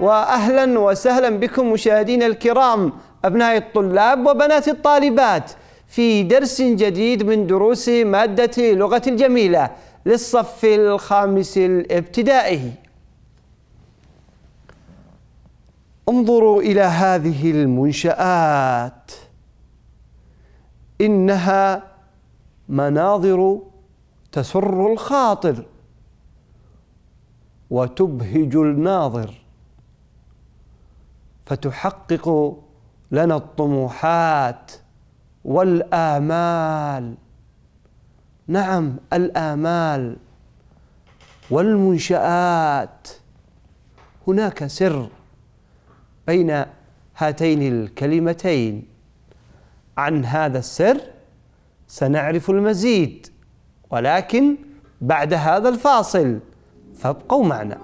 واهلا وسهلا بكم مشاهدينا الكرام ابناء الطلاب وبنات الطالبات في درس جديد من دروس ماده لغه الجميله للصف الخامس الابتدائي. انظروا الى هذه المنشات. انها مناظر تسر الخاطر وتبهج الناظر فتحقق لنا الطموحات والآمال نعم الآمال والمنشآت هناك سر بين هاتين الكلمتين عن هذا السر سنعرف المزيد ولكن بعد هذا الفاصل فابقوا معنا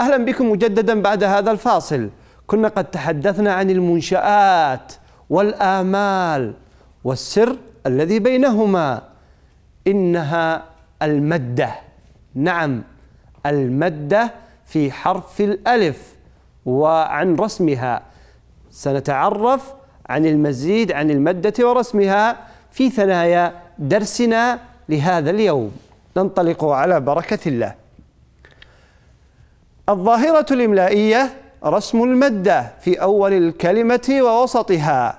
أهلا بكم مجددا بعد هذا الفاصل كنا قد تحدثنا عن المنشآت والآمال والسر الذي بينهما إنها المدة نعم المدة في حرف الألف وعن رسمها سنتعرف عن المزيد عن المدة ورسمها في ثنايا درسنا لهذا اليوم ننطلق على بركة الله الظاهرة الإملائية رسم المدة في أول الكلمة ووسطها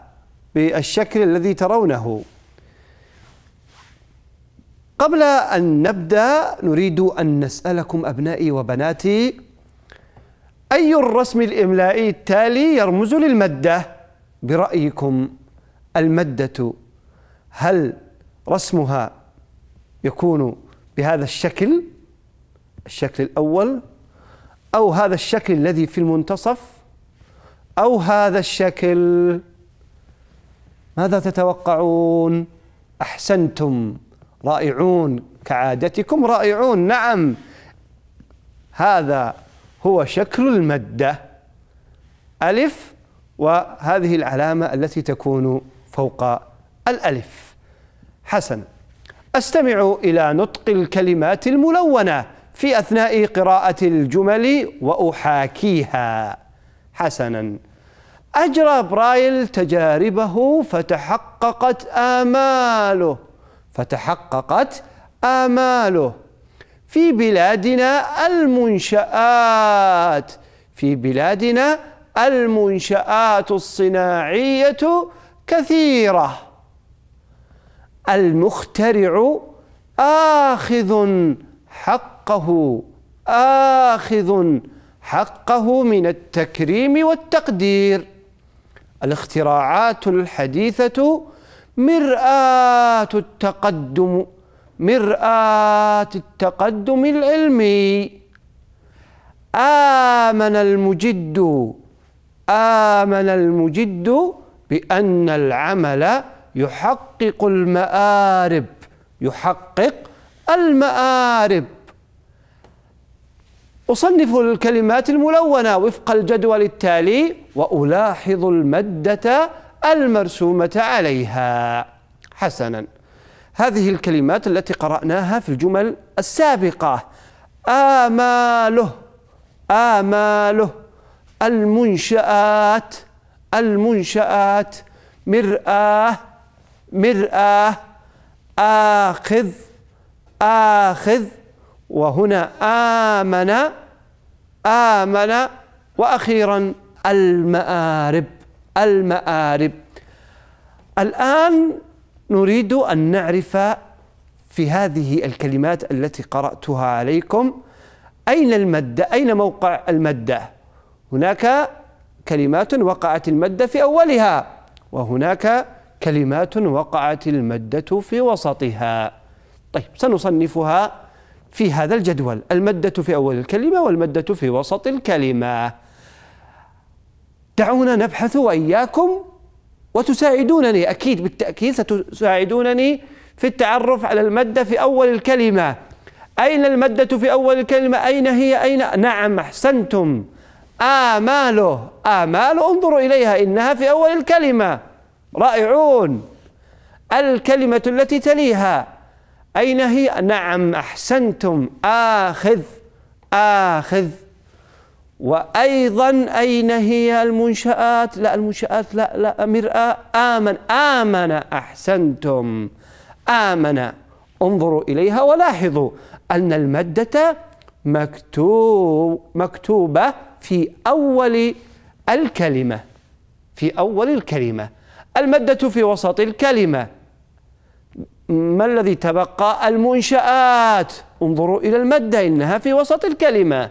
بالشكل الذي ترونه قبل أن نبدأ نريد أن نسألكم أبنائي وبناتي أي الرسم الإملائي التالي يرمز للمدة برأيكم المدة هل رسمها يكون بهذا الشكل الشكل الأول أو هذا الشكل الذي في المنتصف أو هذا الشكل ماذا تتوقعون أحسنتم رائعون كعادتكم رائعون نعم هذا هو شكل المدة ألف وهذه العلامة التي تكون فوق الألف حسن استمعوا إلى نطق الكلمات الملونة في أثناء قراءة الجمل وأحاكيها حسنا أجرى برايل تجاربه فتحققت آماله فتحققت آماله في بلادنا المنشآت في بلادنا المنشآت الصناعية كثيرة المخترع آخذ حق حقه آخذ حقه من التكريم والتقدير الاختراعات الحديثة مرآة التقدم مرآة التقدم العلمي آمن المجد آمن المجد بأن العمل يحقق المآرب يحقق المآرب أصنف الكلمات الملونة وفق الجدول التالي وألاحظ المدة المرسومة عليها حسنا هذه الكلمات التي قرأناها في الجمل السابقة آماله آماله المنشآت المنشآت مرآة مرآة آخذ آخذ وهنا آمن آمن وأخيرا المآرب المآرب الآن نريد أن نعرف في هذه الكلمات التي قرأتها عليكم أين المدة أين موقع المدة هناك كلمات وقعت المدة في أولها وهناك كلمات وقعت المدة في وسطها طيب سنصنفها في هذا الجدول المدة في أول الكلمة والمادة في وسط الكلمة دعونا نبحث وإياكم وتساعدونني أكيد بالتأكيد ستساعدونني في التعرف على المدة في أول الكلمة أين المدة في أول الكلمة أين هي أين نعم أحسنتم آماله آماله انظروا إليها إنها في أول الكلمة رائعون الكلمة التي تليها أين هي؟ نعم أحسنتم آخذ آخذ وأيضا أين هي المنشآت؟ لا المنشآت لا لا مرآة آمن آمن أحسنتم آمن انظروا إليها ولاحظوا أن المادة مكتوب مكتوبة في أول الكلمة في أول الكلمة المادة في وسط الكلمة ما الذي تبقى المنشآت انظروا إلى المدة إنها في وسط الكلمة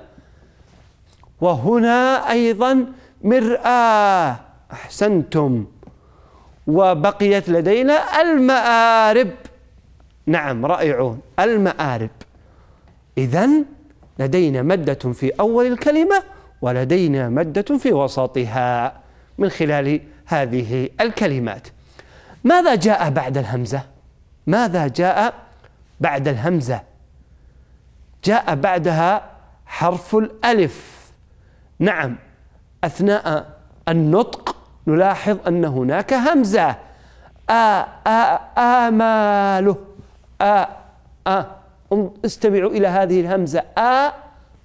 وهنا أيضا مرآة أحسنتم وبقيت لدينا المآرب نعم رائعون المآرب إذا لدينا مدة في أول الكلمة ولدينا مدة في وسطها من خلال هذه الكلمات ماذا جاء بعد الهمزة؟ ماذا جاء بعد الهمزة جاء بعدها حرف الألف نعم أثناء النطق نلاحظ أن هناك همزة آ آ آماله آ آ استمعوا إلى هذه الهمزة آ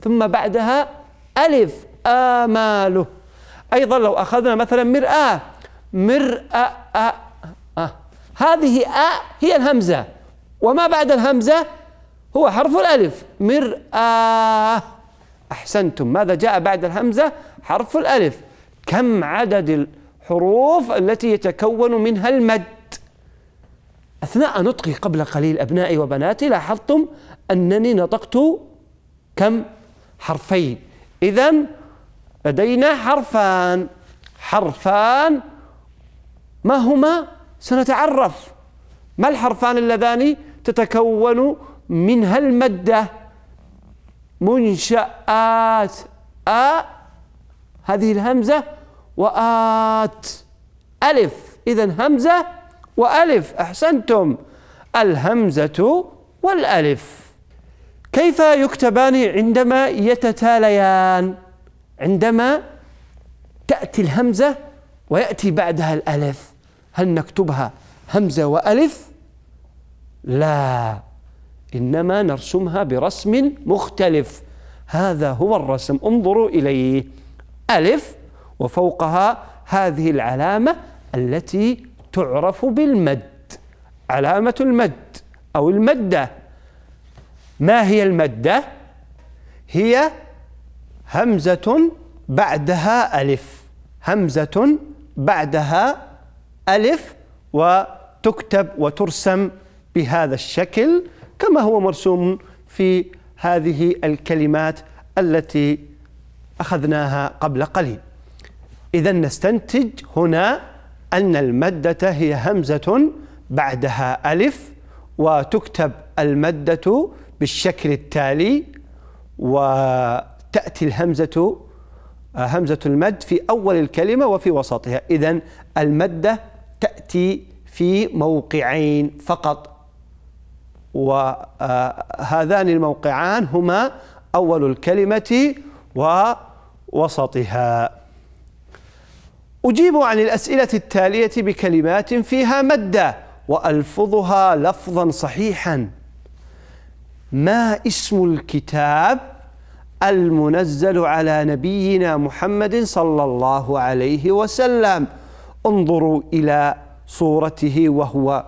ثم بعدها ألف آماله أيضا لو أخذنا مثلا مرآة مرآة آ آه. آ هذه أ هي الهمزة وما بعد الهمزة هو حرف الألف مرآة أحسنتم ماذا جاء بعد الهمزة حرف الألف كم عدد الحروف التي يتكون منها المد أثناء نطقي قبل قليل أبنائي وبناتي لاحظتم أنني نطقت كم حرفين إذا لدينا حرفان حرفان ما هما سنتعرف ما الحرفان اللذان تتكون منها المدة منشآت آ هذه الهمزة وآت ألف إذا همزة وألف أحسنتم الهمزة والألف كيف يكتبان عندما يتتاليان عندما تأتي الهمزة ويأتي بعدها الألف هل نكتبها همزة وألف لا إنما نرسمها برسم مختلف هذا هو الرسم انظروا إليه ألف وفوقها هذه العلامة التي تعرف بالمد علامة المد أو المدة ما هي المدة؟ هي همزة بعدها ألف همزة بعدها ألف وتكتب وترسم بهذا الشكل كما هو مرسوم في هذه الكلمات التي أخذناها قبل قليل إذا نستنتج هنا أن المادة هي همزة بعدها ألف وتكتب المادة بالشكل التالي وتأتي الهمزة همزة المد في أول الكلمة وفي وسطها إذا المادة تأتي في موقعين فقط وهذان آه، الموقعان هما أول الكلمة ووسطها أجيب عن الأسئلة التالية بكلمات فيها مدة وألفظها لفظا صحيحا ما اسم الكتاب المنزل على نبينا محمد صلى الله عليه وسلم؟ انظروا الى صورته وهو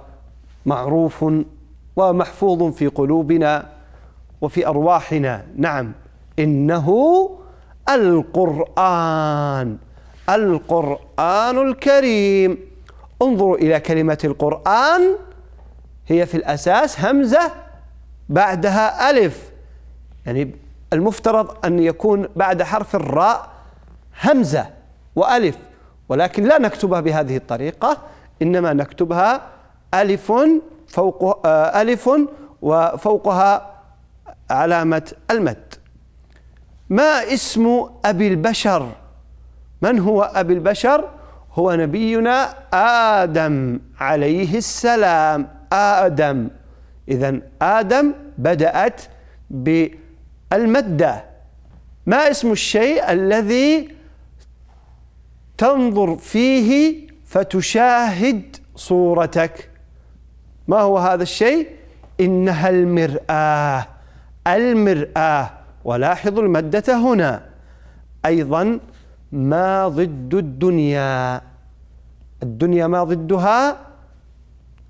معروف ومحفوظ في قلوبنا وفي ارواحنا نعم انه القران القران الكريم انظروا الى كلمه القران هي في الاساس همزه بعدها الف يعني المفترض ان يكون بعد حرف الراء همزه والف ولكن لا نكتبها بهذه الطريقة إنما نكتبها ألف فوق آه، ألف وفوقها علامة المد ما اسم أبي البشر من هو أبي البشر هو نبينا آدم عليه السلام آدم إذا آدم بدأت بالمدة ما اسم الشيء الذي تنظر فيه فتشاهد صورتك ما هو هذا الشيء انها المراه المراه ولاحظوا المده هنا ايضا ما ضد الدنيا الدنيا ما ضدها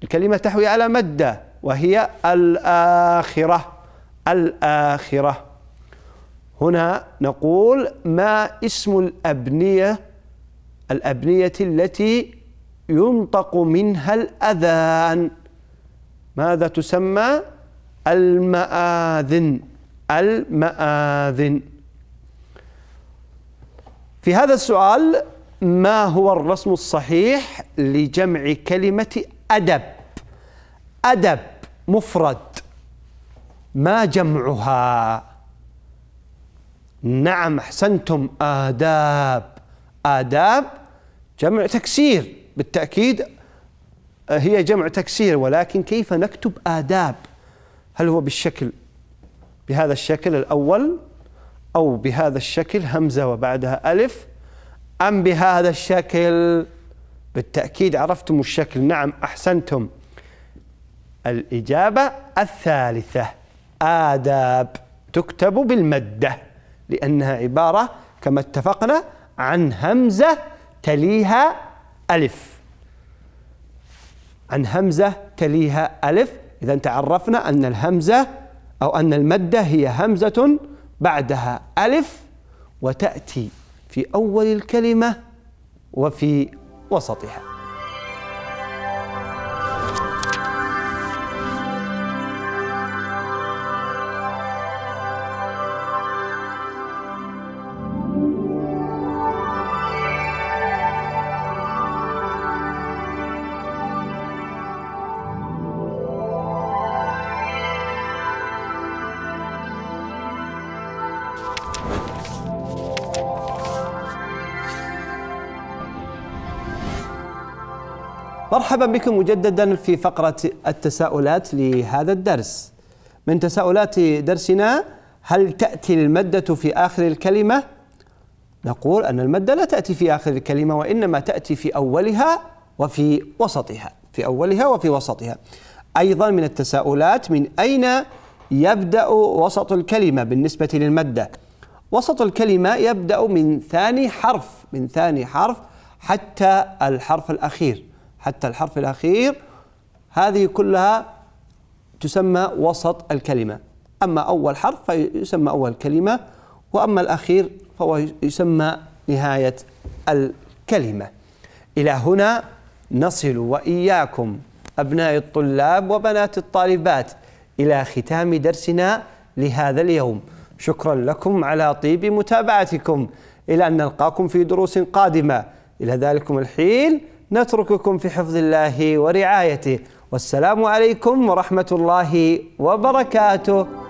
الكلمه تحوي على مده وهي الاخره الاخره هنا نقول ما اسم الابنيه الأبنية التي ينطق منها الأذان ماذا تسمى المآذن المآذن في هذا السؤال ما هو الرسم الصحيح لجمع كلمة أدب أدب مفرد ما جمعها نعم أحسنتم آداب آداب جمع تكسير بالتأكيد آه، هي جمع تكسير ولكن كيف نكتب آداب هل هو بالشكل بهذا الشكل الأول أو بهذا الشكل همزة وبعدها ألف أم بهذا الشكل بالتأكيد عرفتم الشكل نعم أحسنتم الإجابة الثالثة آداب تكتب بالمدة لأنها عبارة كما اتفقنا عن همزة تليها ألف عن همزة تليها ألف إذا تعرفنا أن الهمزة أو أن المدة هي همزة بعدها ألف وتأتي في أول الكلمة وفي وسطها مرحبا بكم مجددا في فقرة التساؤلات لهذا الدرس من تساؤلات درسنا هل تأتي المادة في آخر الكلمة؟ نقول أن المادة لا تأتي في آخر الكلمة وإنما تأتي في أولها وفي وسطها في أولها وفي وسطها أيضا من التساؤلات من أين يبدأ وسط الكلمة بالنسبة للمادة؟ وسط الكلمة يبدأ من ثاني حرف من ثاني حرف حتى الحرف الأخير حتى الحرف الأخير هذه كلها تسمى وسط الكلمة أما أول حرف فيسمى أول كلمة وأما الأخير فهو يسمى نهاية الكلمة إلى هنا نصل وإياكم أبناء الطلاب وبنات الطالبات إلى ختام درسنا لهذا اليوم شكرا لكم على طيب متابعتكم إلى أن نلقاكم في دروس قادمة إلى ذلكم الحين نترككم في حفظ الله ورعايته والسلام عليكم ورحمه الله وبركاته